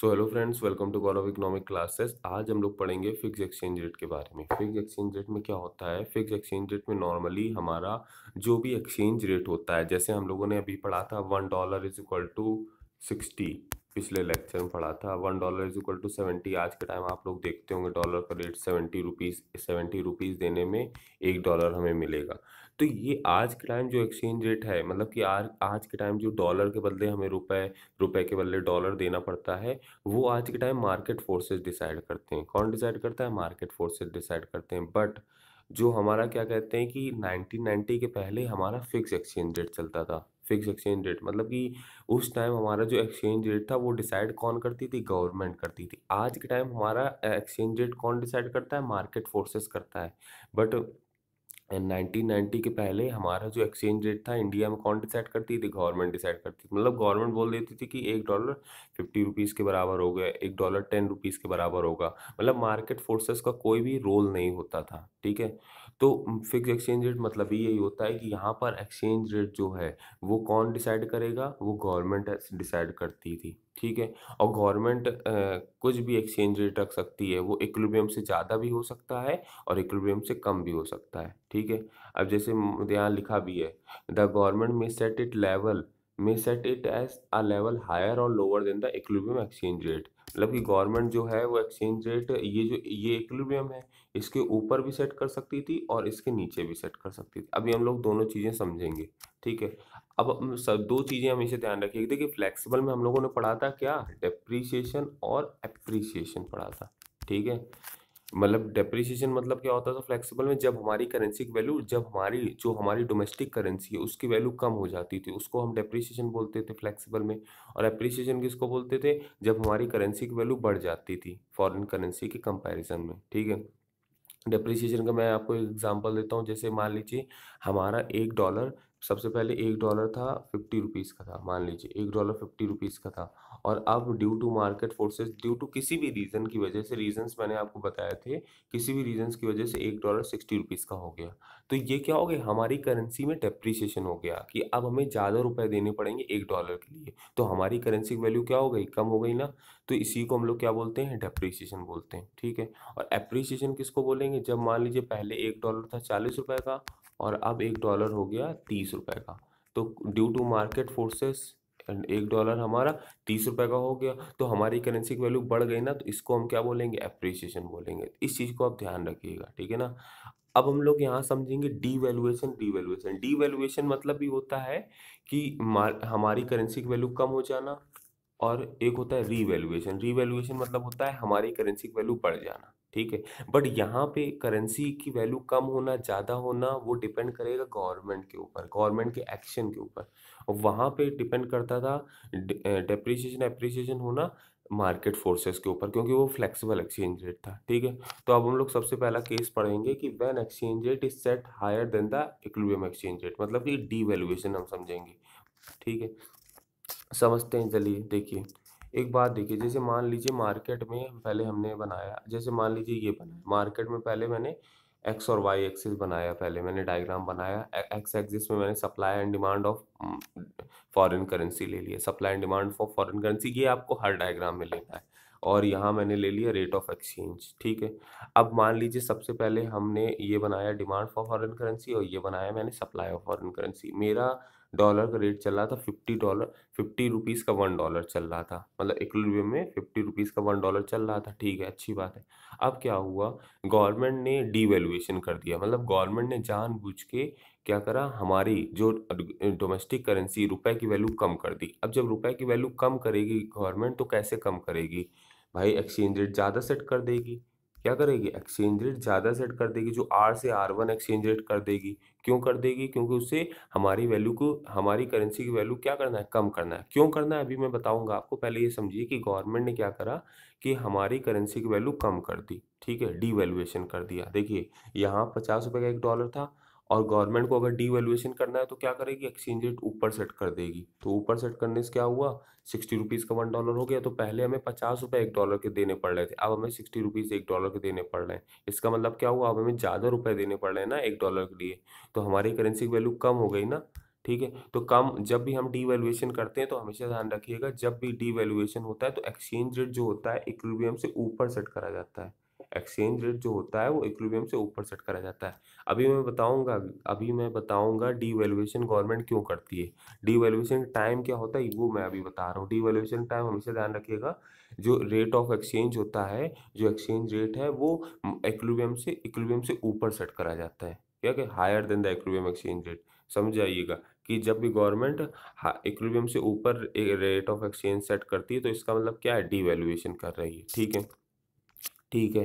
so hello friends welcome to Gaurav economic classes आज हम लोग पढ़ेंगे फिक्स एक्सचेंज रेट के बारे में फिक्स एक्सचेंज रेट में क्या होता है फिक्स एक्सचेंज रेट में नॉर्मली हमारा जो भी एक्सचेंज रेट होता है जैसे हम लोगों ने अभी पढ़ा था one dollar is equal to sixty पिछले लेक्चर में पढ़ा था one dollar is equal to seventy आज के टाइम आप लोग देखते होंगे डॉलर का rate seventy rupees seventy rupees देने में एक डॉलर हमें मिलेगा तो ये आज के टाइम जो एक्सचेंज रेट है मतलब कि आज आज के टाइम जो डॉलर के बदले हमें रुपए रुपए के बदले डॉलर देना पड़ता है वो आज के टाइम मार्केट फोर्सेस डिसाइड करते हैं कौन डिसाइड करता है मार्केट फोर्सेस डिसाइड करते हैं बट जो हमारा क्या कहते हैं कि 1990 के पहले हमारा फिक्स एक्सचेंज रेट चलता था फिक्स एक्सचेंज रेट मतलब कि उस टाइम हमारा जो एक्सचेंज रेट था वो डिसाइड कौन करती थी गवर्नमेंट करती थी आज के टाइम हमारा एक्सचेंज रेट कौन डिसाइड करता है मार्केट फोर्सेस करता है बट एंड 1990 के पहले हमारा जो एक्सचेंज रेट था इंडिया में कौन डिसाइड करती थी गवर्नमेंट डिसाइड करती थी मतलब गवर्नमेंट बोल देती थी कि एक डॉलर फिफ्टी रुपीज़ के बराबर हो गया एक डॉलर टेन रुपीज़ के बराबर होगा मतलब मार्केट फोर्सेस का कोई भी रोल नहीं होता था ठीक है तो फिक्स एक्सचेंज रेट मतलब यही होता है कि यहाँ पर एक्सचेंज रेट जो है वो कौन डिसाइड करेगा वो गवर्नमेंट डिसाइड करती थी ठीक है और गवर्नमेंट कुछ भी एक्सचेंज रेट रख सकती है वो इक्विलिब्रियम से ज़्यादा भी हो सकता है और इक्विलिब्रियम से कम भी हो सकता है ठीक है अब जैसे यहाँ लिखा भी है the government may set it level may set it as a level higher और lower than the equilibrium exchange rate मतलब कि गवर्नमेंट जो है वो एक्सचेंज रेट ये जो ये इक्विलिब्रियम है इसके ऊपर भी सेट कर सकती थी और इसके नीचे भी सेट कर सकती थी अभी हम लोग दोनों चीज़ें समझेंगे ठीक है अब सब दो चीज़ें हमेशा ध्यान रखिए देखिए फ्लेक्सिबल में हम लोगों ने पढ़ा था क्या डेप्रीशिएशन और एप्रिसिएशन पढ़ा था ठीक है मतलब डेप्रिसिएशन मतलब क्या होता था फ्लेक्सिबल में जब हमारी करेंसी की वैल्यू जब हमारी जो हमारी डोमेस्टिक करेंसी है उसकी वैल्यू कम हो जाती थी उसको हम डेप्रिसिएशन बोलते थे फ्लेक्सिबल में और एप्रिसिएशन किसको बोलते थे जब हमारी करेंसी की वैल्यू बढ़ जाती थी फॉरेन करेंसी के कंपैरिजन में ठीक है डेप्रिसिएशन का मैं आपको एग्जाम्पल देता हूँ जैसे मान लीजिए हमारा एक डॉलर सबसे पहले एक डॉलर था फिफ्टी रुपीज़ का था मान लीजिए एक डॉलर फिफ्टी रुपीज़ का था और अब due to market forces due to किसी भी रीज़न की वजह से रीजंस मैंने आपको बताए थे किसी भी रीजंस की वजह से एक डॉलर सिक्सटी रुपीज़ का हो गया तो ये क्या हो गया हमारी करेंसी में डेप्रिसिएशन हो गया कि अब हमें ज़्यादा रुपए देने पड़ेंगे एक डॉलर के लिए तो हमारी करेंसी की वैल्यू क्या हो गई कम हो गई ना तो इसी को हम लोग क्या बोलते हैं डेप्रिसिएशन बोलते हैं ठीक है और एप्रिसिएशन किसको बोलेंगे जब मान लीजिए पहले एक डॉलर था चालीस रुपये का और अब एक डॉलर हो गया तीस रुपये का तो due to market forces and एक डॉलर हमारा तीस रुपए का हो गया तो हमारी करेंसी की वैल्यू बढ़ गई ना तो इसको हम क्या बोलेंगे अप्रिसिएशन बोलेंगे इस चीज़ को आप ध्यान रखिएगा ठीक है ना अब हम लोग यहाँ समझेंगे devaluation devaluation devaluation मतलब भी होता है कि हमारी करेंसी की वैल्यू कम हो जाना और एक होता है री री वैल्यूएशन मतलब होता है हमारी करेंसी की वैल्यू बढ़ जाना ठीक है बट यहाँ पे करेंसी की वैल्यू कम होना ज़्यादा होना वो डिपेंड करेगा गवर्नमेंट के ऊपर गवर्नमेंट के एक्शन के ऊपर और वहाँ पे डिपेंड करता था डेप्रिसिएशन एप्रिसिएशन होना मार्केट फोर्सेस के ऊपर क्योंकि वो फ्लेक्सिबल एक्सचेंज रेट था ठीक है तो अब हम लोग सबसे पहला केस पढ़ेंगे कि when exchange rate is set higher than the equilibrium exchange rate मतलब कि डी वैल्यूएशन हम समझेंगे ठीक है समझते हैं चलिए देखिए एक बात देखिए जैसे मान लीजिए मार्केट में पहले हमने बनाया जैसे मान लीजिए ये बनाया मार्केट में पहले मैंने एक्स और वाई एक्सिस बनाया पहले मैंने डायग्राम बनाया एक्स एक्सिस में मैंने supply and demand of foreign currency ले लिया supply and demand for foreign currency ये आपको हर डायग्राम में लेना है और यहाँ मैंने ले लिया रेट ऑफ एक्सचेंज ठीक है अब मान लीजिए सबसे पहले हमने ये बनाया डिमांड फॉर फॉरेन करेंसी और ये बनाया मैंने सप्लाई ऑफ फॉरेन करेंसी मेरा डॉलर का रेट चल रहा था फिफ्टी डॉलर फिफ्टी रुपीज़ का वन डॉलर चल रहा था मतलब एक रुपये में फिफ्टी रुपीज़ का वन डॉलर चल रहा था ठीक है अच्छी बात है अब क्या हुआ गवर्नमेंट ने डीवैल्यूएशन कर दिया मतलब गवर्नमेंट ने जानबूझ के क्या करा हमारी जो डोमेस्टिक करेंसी रुपए की वैल्यू कम कर दी अब जब रुपए की वैल्यू कम करेगी गवर्नमेंट तो कैसे कम करेगी भाई एक्सचेंज रेट ज़्यादा सेट कर देगी क्या करेगी एक्सचेंज रेट ज़्यादा सेट कर देगी जो आर से आर वन एक्सचेंज रेट कर देगी क्यों कर देगी क्योंकि उससे हमारी वैल्यू को हमारी करेंसी की वैल्यू क्या करना है कम करना है क्यों करना है अभी मैं बताऊंगा आपको पहले ये समझिए कि गवर्नमेंट ने क्या करा कि हमारी करेंसी की वैल्यू कम कर दी ठीक है डी कर दिया देखिए यहाँ पचास का एक डॉलर था और गवर्नमेंट को अगर डीवैल्यूएशन करना है तो क्या करेगी एक्सचेंज रेट ऊपर सेट कर देगी तो ऊपर सेट करने से क्या हुआ सिक्सटी रुपीज़ का वन डॉलर हो गया तो पहले हमें पचास रुपये एक डॉलर के देने पड़ रहे थे अब हमें सिक्सटी रुपीज़ एक डॉलर के देने पड़ रहे हैं इसका मतलब क्या हुआ अब हमें ज़्यादा रुपये देने पड़ रहे हैं ना एक डॉलर के लिए तो हमारी करेंसी की वैल्यू कम हो गई ना ठीक है तो कम जब भी हम डीवैल्यूएशन करते हैं तो हमेशा ध्यान रखिएगा जब भी डीवैल्यूएशन होता है तो एक्सचेंज रेट जो होता है इक्विलिब्रियम से ऊपर सेट करा जाता है एक्सचेंज रेट जो होता है वो इक्विबियम से ऊपर सेट करा जाता है अभी मैं बताऊंगा अभी मैं बताऊंगा डी वैल्यूएशन गवर्नमेंट क्यों करती है डी वैल्यूएशन टाइम क्या होता है वो मैं अभी बता रहा हूँ डी वैल्यूएशन टाइम हमेशा ध्यान रखिएगा जो रेट ऑफ एक्सचेंज होता है जो एक्सचेंज रेट है वो इक्विबियम से इक्विबियम से ऊपर सेट करा जाता है क्या कि higher than the equilibrium exchange rate समझ आइएगा कि जब भी गवर्नमेंट इक्विबियम से ऊपर रेट ऑफ एक्सचेंज सेट करती है तो इसका मतलब क्या है डी वैल्यूएशन कर रही है ठीक है ठीक है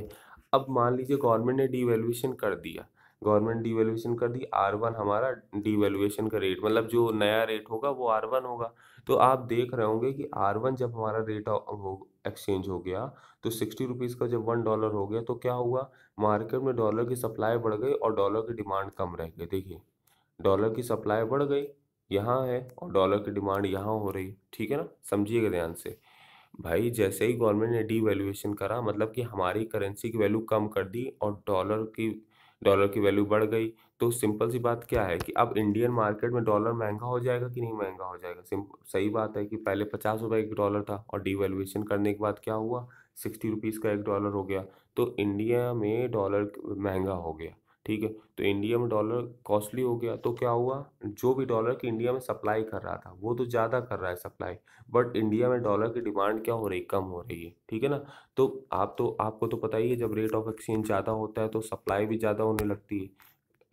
अब मान लीजिए गवर्नमेंट ने डीवैल्यूएशन कर दिया गवर्नमेंट डीवैल्यूएशन कर दी आर वन हमारा डीवैल्यूएशन का रेट मतलब जो नया रेट होगा वो आर वन होगा तो आप देख रहे होंगे कि आर वन जब हमारा रेट हो एक्सचेंज हो गया तो सिक्सटी रुपीज़ का जब वन डॉलर हो गया तो क्या हुआ मार्केट में डॉलर की सप्लाई बढ़ गई और डॉलर की डिमांड कम रह गई देखिए डॉलर की सप्लाई बढ़ गई यहाँ है और डॉलर की डिमांड यहाँ हो रही ठीक है ना समझिएगा ध्यान से भाई जैसे ही गवर्नमेंट ने डीवैल्यूएशन करा मतलब कि हमारी करेंसी की वैल्यू कम कर दी और डॉलर की डॉलर की वैल्यू बढ़ गई तो सिंपल सी बात क्या है कि अब इंडियन मार्केट में डॉलर महंगा हो जाएगा कि नहीं महंगा हो जाएगा सिंपल सही बात है कि पहले पचास रुपये एक डॉलर था और वैल्यूएशन करने के बाद क्या हुआ सिक्सटी रुपीज़ का एक डॉलर हो गया तो इंडिया में डॉलर महंगा हो गया ठीक है तो इंडिया में डॉलर कॉस्टली हो गया तो क्या हुआ जो भी डॉलर की इंडिया में सप्लाई कर रहा था वो तो ज़्यादा कर रहा है सप्लाई बट इंडिया में डॉलर की डिमांड क्या हो रही कम हो रही है ठीक है ना तो आप तो आपको तो पता ही है जब रेट ऑफ एक्सचेंज ज़्यादा होता है तो सप्लाई भी ज़्यादा होने लगती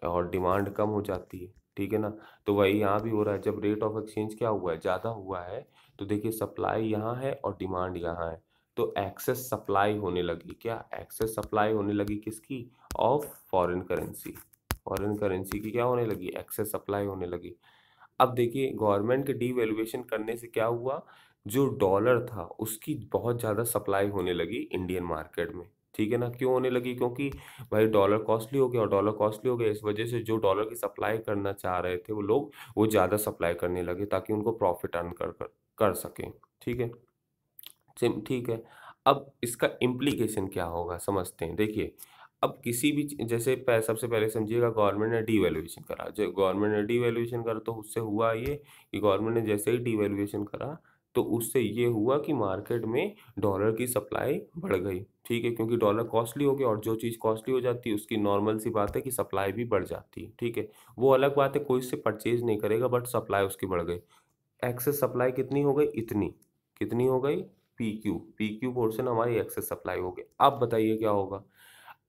है और डिमांड कम हो जाती है ठीक है ना तो वही यहाँ भी हो रहा है जब रेट ऑफ एक्सचेंज क्या हुआ है ज़्यादा हुआ है तो देखिए सप्लाई यहाँ है और डिमांड यहाँ है तो एक्सेस सप्लाई होने लगी क्या एक्सेस सप्लाई होने लगी किसकी of foreign currency foreign currency की क्या होने लगी एक्सेस सप्लाई होने लगी अब देखिए गवर्नमेंट के डी करने से क्या हुआ जो डॉलर था उसकी बहुत ज़्यादा सप्लाई होने लगी इंडियन मार्केट में ठीक है ना क्यों होने लगी क्योंकि भाई डॉलर कॉस्टली हो गया और डॉलर कॉस्टली हो गया इस वजह से जो डॉलर की सप्लाई करना चाह रहे थे वो लोग वो ज़्यादा सप्लाई करने लगे ताकि उनको प्रॉफिट अर्न कर कर, कर सकें ठीक है सेम ठीक है अब इसका इम्प्लीकेशन क्या होगा समझते हैं देखिए अब किसी भी जैसे सबसे पहले समझिएगा गवर्नमेंट ने वैल्यूएशन करा जो गवर्नमेंट ने डीवैल्यूएशन करा तो उससे हुआ ये कि गवर्नमेंट ने जैसे ही वैल्यूएशन करा तो उससे ये हुआ कि मार्केट में डॉलर की सप्लाई बढ़ गई ठीक है क्योंकि डॉलर कॉस्टली हो गया और जो चीज़ कॉस्टली हो जाती है उसकी नॉर्मल सी बात है कि सप्लाई भी बढ़ जाती है ठीक है वो अलग बात है कोई इससे परचेज नहीं करेगा बट सप्लाई उसकी बढ़ गई एक्सेस सप्लाई कितनी हो गई इतनी कितनी हो गई P Q P Q portion हमारी एक्सेस सप्लाई होगी अब बताइए क्या होगा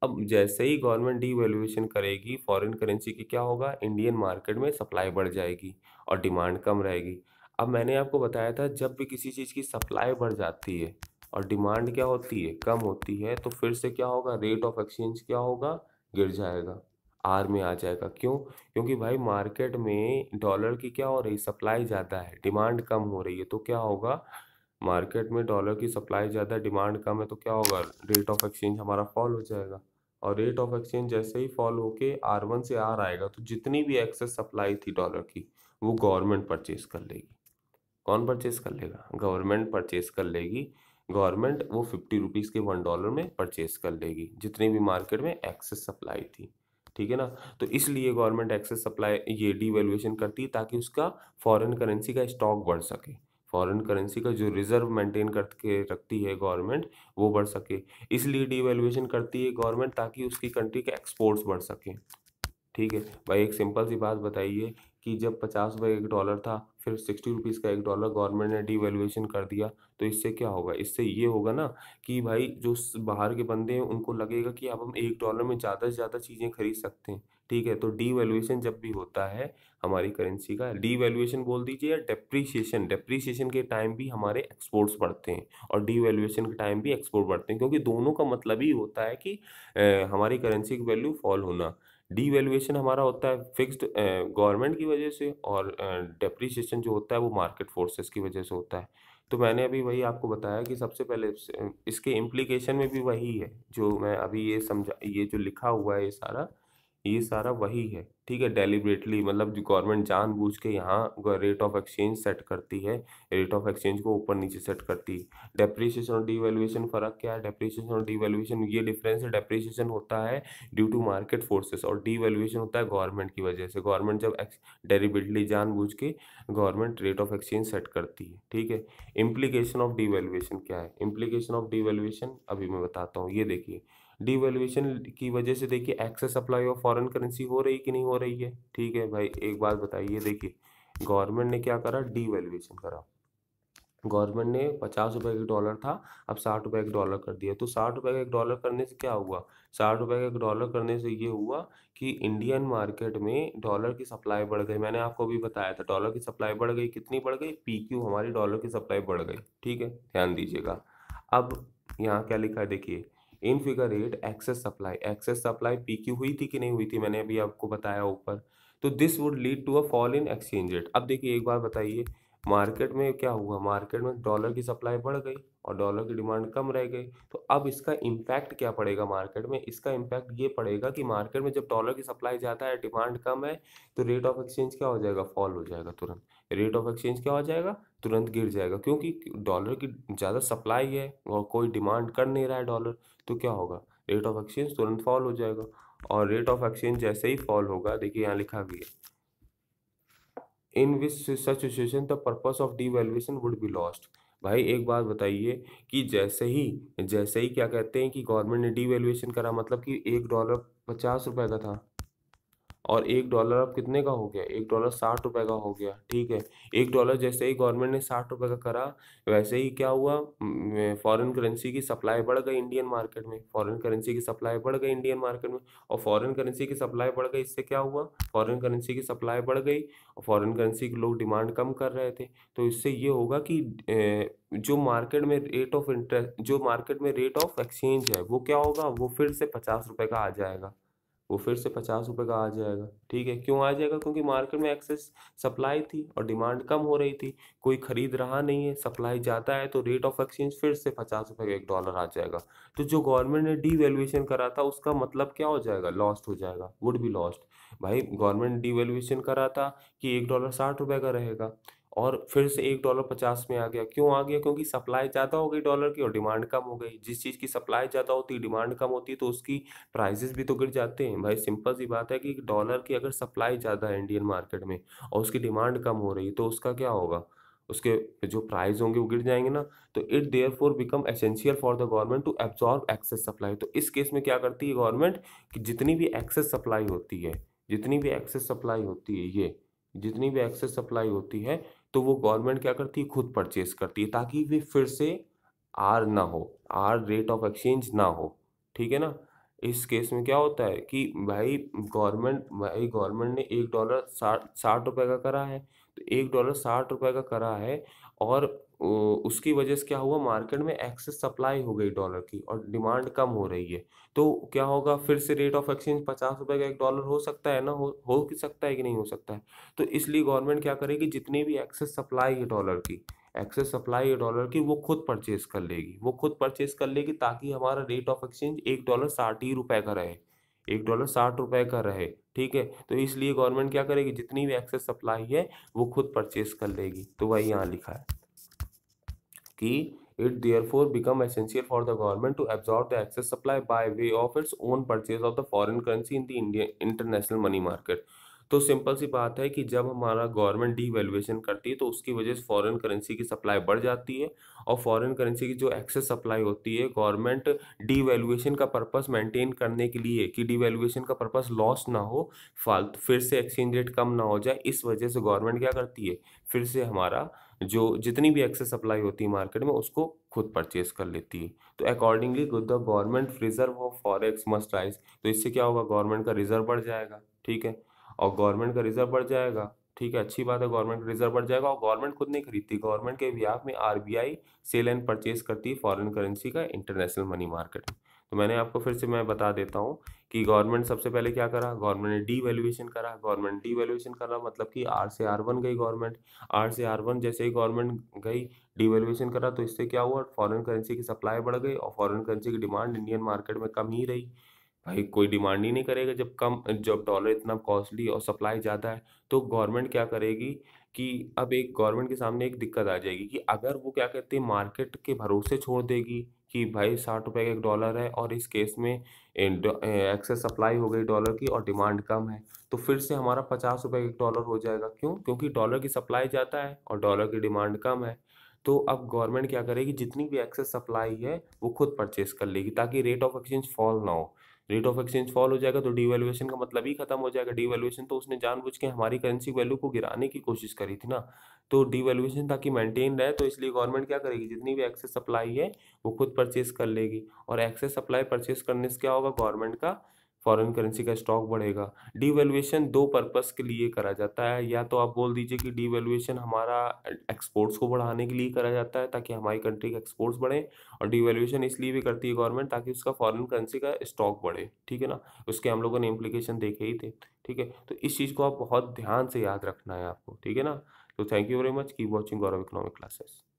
अब जैसे ही गवर्नमेंट डीवैल्यूएशन करेगी फॉरेन करेंसी की क्या होगा इंडियन मार्केट में सप्लाई बढ़ जाएगी और डिमांड कम रहेगी अब मैंने आपको बताया था जब भी किसी चीज़ की सप्लाई बढ़ जाती है और डिमांड क्या होती है कम होती है तो फिर से क्या होगा रेट ऑफ एक्सचेंज क्या होगा गिर जाएगा आर में आ जाएगा क्यों क्योंकि भाई मार्केट में डॉलर की क्या हो रही सप्लाई ज़्यादा है डिमांड कम हो रही है तो क्या होगा मार्केट में डॉलर की सप्लाई ज़्यादा डिमांड कम है तो क्या होगा रेट ऑफ एक्सचेंज हमारा फॉल हो जाएगा और रेट ऑफ एक्सचेंज जैसे ही फॉल होके आर वन से आर आएगा तो जितनी भी एक्सेस सप्लाई थी डॉलर की वो गवर्नमेंट परचेज कर लेगी कौन परचेज कर लेगा गवर्नमेंट परचेज कर लेगी गवर्नमेंट वो फिफ्टी रुपीज़ के वन डॉलर में परचेज कर लेगी जितनी भी मार्केट में एक्सेस सप्लाई थी ठीक है ना तो इसलिए गवर्नमेंट एक्सेस सप्लाई ये डीवैल्यूएशन करती है ताकि उसका फॉरेन करेंसी का स्टॉक बढ़ सके फॉरेन करेंसी का जो रिजर्व मेंटेन करके रखती है गवर्नमेंट वो बढ़ सके इसलिए डिवेल्युएशन करती है गवर्नमेंट ताकि उसकी कंट्री के एक्सपोर्ट्स बढ़ सकें ठीक है भाई एक सिंपल सी बात बताइए कि जब पचास रुपये एक डॉलर था फिर सिक्सटी रुपीज़ का एक डॉलर गवर्नमेंट ने डीवैल्यूएशन कर दिया तो इससे क्या होगा इससे ये होगा ना कि भाई जो बाहर के बंदे हैं उनको लगेगा कि अब हम एक डॉलर में ज़्यादा से ज़्यादा चीज़ें खरीद सकते हैं ठीक है तो डीवैल्यूएशन जब भी होता है हमारी करेंसी का डीवैल्यूएशन बोल दीजिए या डेप्रीशिएशन डेप्रीशिएशन के टाइम भी हमारे एक्सपोर्ट्स बढ़ते हैं और डीवैल्यूएशन के टाइम भी एक्सपोर्ट बढ़ते हैं क्योंकि दोनों का मतलब ही होता है कि ए, हमारी करेंसी की वैल्यू फॉल होना डीवैल्यूएशन हमारा होता है फिक्स्ड गवर्नमेंट की वजह से और डेप्रीशिएशन जो होता है वो मार्केट फोर्सेस की वजह से होता है तो मैंने अभी वही आपको बताया कि सबसे पहले इसके इम्प्लीकेशन में भी वही है जो मैं अभी ये समझा ये जो लिखा हुआ है ये सारा ये सारा वही है ठीक है डेलीबरेटली मतलब गवर्नमेंट जानबूझ के यहाँ रेट ऑफ एक्सचेंज सेट करती है रेट ऑफ एक्सचेंज को ऊपर नीचे सेट करती है डेप्रिसिएशन और डीवैल्यूएशन फ़र्क क्या है डेप्रिसिएशन और डीवैल्यूएशन ये डिफरेंस है डेप्रिसिएशन होता है ड्यू टू मार्केट फोर्सेस और डीवैल्यूएशन होता है गवर्नमेंट की वजह से गवर्नमेंट जब डेलीबरेटली जानबूझ के government rate of exchange set करती है ठीक है इम्प्लीकेशन ऑफ डीवैल्यूएशन क्या है इम्प्लीकेशन ऑफ डीवैल्यूएशन अभी मैं बताता हूँ ये देखिए डिवेल्युएशन की वजह से देखिए excess supply of foreign currency हो रही कि नहीं हो रही है ठीक है भाई एक बात बताइए देखिए गवर्नमेंट ने क्या करा डिवेल्युएशन करा गवर्नमेंट ने पचास रुपए का डॉलर था अब साठ रुपए का डॉलर कर दिया तो साठ रुपए का एक डॉलर करने से क्या हुआ साठ रुपए का एक डॉलर करने से ये हुआ कि इंडियन मार्केट में डॉलर की सप्लाई बढ़ गई मैंने आपको भी बताया था डॉलर की सप्लाई बढ़ गई कितनी बढ़ गई पी क्यू हमारी डॉलर की सप्लाई बढ़ गई ठीक है ध्यान दीजिएगा अब यहाँ क्या लिखा है देखिए in figure eight excess supply excess supply P की हुई थी कि नहीं हुई थी मैंने अभी आपको बताया ऊपर तो this would lead to a fall in exchange rate अब देखिए एक बार बताइए मार्केट में क्या हुआ मार्केट में डॉलर की सप्लाई बढ़ गई और डॉलर की डिमांड कम रह गई तो अब इसका इम्पैक्ट क्या पड़ेगा मार्केट में इसका इम्पैक्ट ये पड़ेगा कि मार्केट में जब डॉलर की सप्लाई ज़्यादा है डिमांड कम है तो रेट ऑफ एक्सचेंज क्या हो जाएगा फॉल हो जाएगा तुरंत रेट ऑफ एक्सचेंज क्या हो जाएगा तुरंत गिर जाएगा क्योंकि डॉलर की ज़्यादा सप्लाई है और कोई डिमांड कर नहीं रहा है डॉलर तो क्या होगा रेट ऑफ एक्सचेंज तुरंत फॉल हो जाएगा और रेट ऑफ एक्सचेंज जैसे ही फॉल होगा देखिए यहाँ लिखा भी है in which such the purpose of D would be be भाई एक बात बताइए कि जैसे ही जैसे ही क्या कहते हैं कि गवर्नमेंट ने डी करा मतलब कि एक डॉलर पचास रुपए का था और एक डॉलर अब कितने का हो गया एक डॉलर साठ रुपये का हो गया ठीक है एक डॉलर जैसे ही गवर्नमेंट ने साठ रुपये का करा वैसे ही क्या हुआ फॉरेन करेंसी की सप्लाई बढ़ गई इंडियन मार्केट में फॉरेन करेंसी की सप्लाई बढ़ गई इंडियन मार्केट में और फॉरेन करेंसी की सप्लाई बढ़ गई इससे क्या हुआ फॉरेन करेंसी की सप्लाई बढ़ गई और फॉरन करेंसी के लोग डिमांड कम कर रहे थे तो इससे ये होगा कि जो मार्केट में रेट ऑफ इंटरेस्ट जो मार्केट में रेट ऑफ एक्सचेंज है वो क्या होगा वो फिर से पचास रुपये का आ जाएगा वो फिर से पचास रुपये का आ जाएगा ठीक है क्यों आ जाएगा क्योंकि मार्केट में एक्सेस सप्लाई थी और डिमांड कम हो रही थी कोई ख़रीद रहा नहीं है सप्लाई जाता है तो रेट ऑफ एक्सचेंज फिर से पचास रुपये का एक डॉलर आ जाएगा तो जो गवर्नमेंट ने डीवैल्यूएशन करा था उसका मतलब क्या हो जाएगा लॉस्ट हो जाएगा वुड बी लॉस्ट भाई गवर्नमेंट डीवैल्यूएशन करा था कि एक डॉलर साठ रुपये का रहेगा और फिर से एक डॉलर पचास में आ गया क्यों आ गया क्योंकि सप्लाई ज़्यादा हो गई डॉलर की और डिमांड कम हो गई जिस चीज़ की सप्लाई ज़्यादा होती है डिमांड कम होती है तो उसकी प्राइजेस भी तो गिर जाते हैं भाई सिंपल सी बात है कि डॉलर की अगर सप्लाई ज़्यादा है इंडियन मार्केट में और उसकी डिमांड कम हो रही है तो उसका क्या होगा उसके जो प्राइस होंगे वो गिर जाएंगे ना तो it therefore become essential for the government to absorb excess supply तो इस केस में क्या करती है गवर्नमेंट कि जितनी भी एक्सेस सप्लाई होती है जितनी भी एक्सेस सप्लाई होती है ये जितनी भी एक्सेस सप्लाई होती है तो वो गवर्नमेंट क्या करती है खुद परचेज करती है ताकि वे फिर से आर ना हो आर रेट ऑफ एक्सचेंज ना हो ठीक है ना इस केस में क्या होता है कि भाई गवर्नमेंट भाई गवर्नमेंट ने एक डॉलर साठ साठ रुपये का करा है तो एक डॉलर साठ रुपये का करा है और उसकी वजह से क्या हुआ मार्केट में एक्सेस सप्लाई हो गई डॉलर की और डिमांड कम हो रही है तो क्या होगा फिर से रेट ऑफ एक्सचेंज पचास रुपए का एक डॉलर हो सकता है ना हो हो सकता है कि नहीं हो सकता है तो इसलिए गवर्नमेंट क्या करेगी जितनी भी एक्सेस सप्लाई है डॉलर की एक्सेस सप्लाई है डॉलर की वो खुद परचेज कर लेगी वो खुद परचेज कर लेगी ताकि हमारा रेट ऑफ एक्सचेंज एक डॉलर साठ ही रुपये का रहे एक डॉलर साठ रुपए का रहे ठीक है तो इसलिए गवर्नमेंट क्या करेगी जितनी भी एक्सेस सप्लाई है वो खुद परचेस कर लेगी तो वही यहाँ लिखा है कि it therefore become essential for the government to absorb the excess supply by way of its own purchase of the foreign currency in the India international money market तो सिंपल सी बात है कि जब हमारा गवर्नमेंट डीवैल्यूएशन करती है तो उसकी वजह से फॉरेन करेंसी की सप्लाई बढ़ जाती है और फॉरेन करेंसी की जो एक्सेस सप्लाई होती है गवर्नमेंट डीवैल्यूएशन का पर्पस मेंटेन करने के लिए कि डीवैल्यूएशन का पर्पस लॉस ना हो फालत फिर से एक्सचेंज रेट कम ना हो जाए इस वजह से गवर्नमेंट क्या करती है फिर से हमारा जो जितनी भी एक्सेस सप्लाई होती है मार्केट में उसको खुद परचेज कर लेती है तो accordingly the government reserve of forex must rise तो इससे क्या होगा गवर्नमेंट का रिजर्व बढ़ जाएगा ठीक है और गवर्नमेंट का रिजर्व बढ़ जाएगा ठीक है अच्छी बात है गवर्नमेंट का रिजर्व बढ़ जाएगा और गवर्नमेंट खुद नहीं खरीदती गवर्नमेंट के बिहाफ में आरबीआई सेल एंड परचेज करती है फॉरन करेंसी का इंटरनेशनल मनी मार्केट तो मैंने आपको फिर से मैं बता देता हूँ कि गवर्नमेंट सबसे पहले क्या करा गवर्नमेंट ने डी वैल्यूएशन करा गवर्नमेंट डी वैल्यूएशन करा मतलब कि आर से आर वन गई गवर्नमेंट आर से आर वन जैसे ही गवर्नमेंट गई डी वैल्यूएशन करा तो इससे क्या हुआ फॉरेन करेंसी की सप्लाई बढ़ गई और फॉरेन करेंसी की डिमांड इंडियन मार्केट में कम ही रही भाई कोई डिमांड ही नहीं करेगा जब कम जब डॉलर इतना कॉस्टली और सप्लाई ज़्यादा है तो गवर्नमेंट क्या करेगी कि अब एक गवर्नमेंट के सामने एक दिक्कत आ जाएगी कि अगर वो क्या कहते हैं मार्केट के भरोसे छोड़ देगी कि भाई साठ रुपये का एक डॉलर है और इस केस में एक्सेस सप्लाई हो गई डॉलर की और डिमांड कम है तो फिर से हमारा पचास रुपये का एक डॉलर हो जाएगा क्यों क्योंकि डॉलर की सप्लाई ज़्यादा है और डॉलर की डिमांड कम है तो अब गवर्नमेंट क्या करेगी जितनी भी एक्सेस सप्लाई है वो खुद परचेस कर लेगी ताकि रेट ऑफ एक्सचेंज फॉल ना हो रेट ऑफ एक्सचेंज फॉल हो जाएगा तो डीवैल्यूएशन का मतलब ही खत्म हो जाएगा डीवैल्यूएशन तो उसने जानबूझ के हमारी करेंसी वैल्यू को गिराने की कोशिश करी थी ना तो डीवैल्यूएशन ताकि मेंटेन रहे तो इसलिए गवर्नमेंट क्या करेगी जितनी भी एक्सेस सप्लाई है वो खुद परचेस कर लेगी और एक्सेस सप्लाई परचेज करने से क्या होगा गवर्नमेंट का फॉरेन करेंसी का स्टॉक बढ़ेगा डीवैल्यूएशन दो पर्पस के लिए करा जाता है या तो आप बोल दीजिए कि डीवैल्यूएशन हमारा एक्सपोर्ट्स को बढ़ाने के लिए करा जाता है ताकि हमारी कंट्री के एक्सपोर्ट्स बढ़ें और डीवैल्यूएशन इसलिए भी करती है गवर्नमेंट ताकि उसका फॉरेन करेंसी का स्टॉक बढ़े ठीक है ना उसके हम लोगों ने इम्प्लीकेशन देखे ही थे ठीक है तो इस चीज़ को आप बहुत ध्यान से याद रखना है आपको ठीक है ना तो thank you very much keep watching Gaurav economic classes